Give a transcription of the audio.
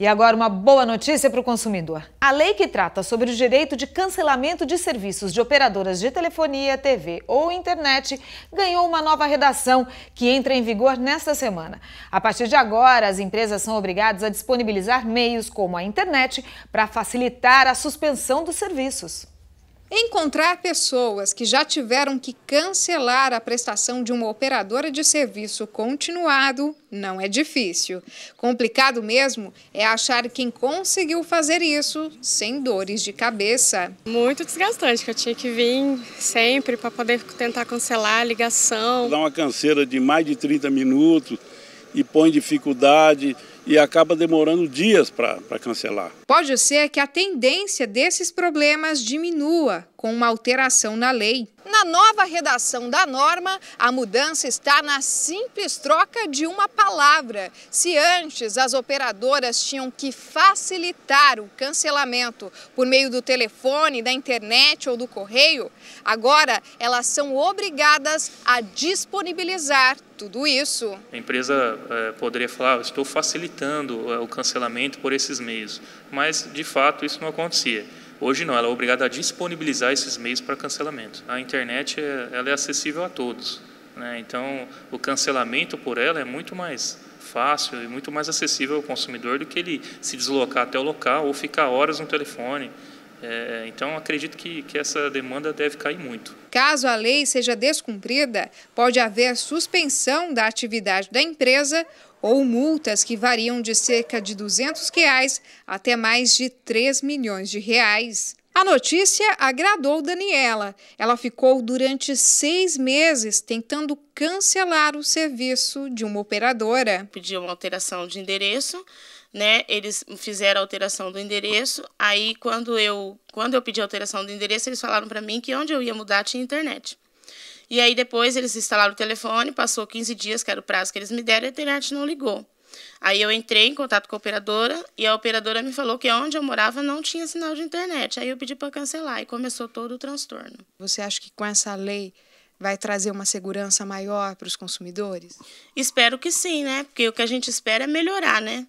E agora uma boa notícia para o consumidor. A lei que trata sobre o direito de cancelamento de serviços de operadoras de telefonia, TV ou internet ganhou uma nova redação que entra em vigor nesta semana. A partir de agora, as empresas são obrigadas a disponibilizar meios como a internet para facilitar a suspensão dos serviços. Encontrar pessoas que já tiveram que cancelar a prestação de uma operadora de serviço continuado não é difícil. Complicado mesmo é achar quem conseguiu fazer isso sem dores de cabeça. Muito desgastante, que eu tinha que vir sempre para poder tentar cancelar a ligação. Dá uma canseira de mais de 30 minutos e põe dificuldade e acaba demorando dias para cancelar. Pode ser que a tendência desses problemas diminua com uma alteração na lei. Na nova redação da norma, a mudança está na simples troca de uma palavra. Se antes as operadoras tinham que facilitar o cancelamento por meio do telefone, da internet ou do correio, agora elas são obrigadas a disponibilizar tudo isso. A empresa é, poderia falar, ah, estou facilitando eh, o cancelamento por esses meios, mas de fato isso não acontecia. Hoje não, ela é obrigada a disponibilizar esses meios para cancelamento. A internet é, ela é acessível a todos, né? então o cancelamento por ela é muito mais fácil e muito mais acessível ao consumidor do que ele se deslocar até o local ou ficar horas no telefone. É, então, acredito que, que essa demanda deve cair muito. Caso a lei seja descumprida, pode haver suspensão da atividade da empresa ou multas que variam de cerca de R$ 200 reais até mais de 3 milhões de reais. A notícia agradou Daniela. Ela ficou durante seis meses tentando cancelar o serviço de uma operadora. Pediu uma alteração de endereço, né? Eles fizeram a alteração do endereço. Aí, quando eu, quando eu pedi a alteração do endereço, eles falaram para mim que onde eu ia mudar tinha internet. E aí depois eles instalaram o telefone, passou 15 dias, que era o prazo que eles me deram, e a internet não ligou. Aí eu entrei em contato com a operadora e a operadora me falou que onde eu morava não tinha sinal de internet. Aí eu pedi para cancelar e começou todo o transtorno. Você acha que com essa lei vai trazer uma segurança maior para os consumidores? Espero que sim, né? Porque o que a gente espera é melhorar, né?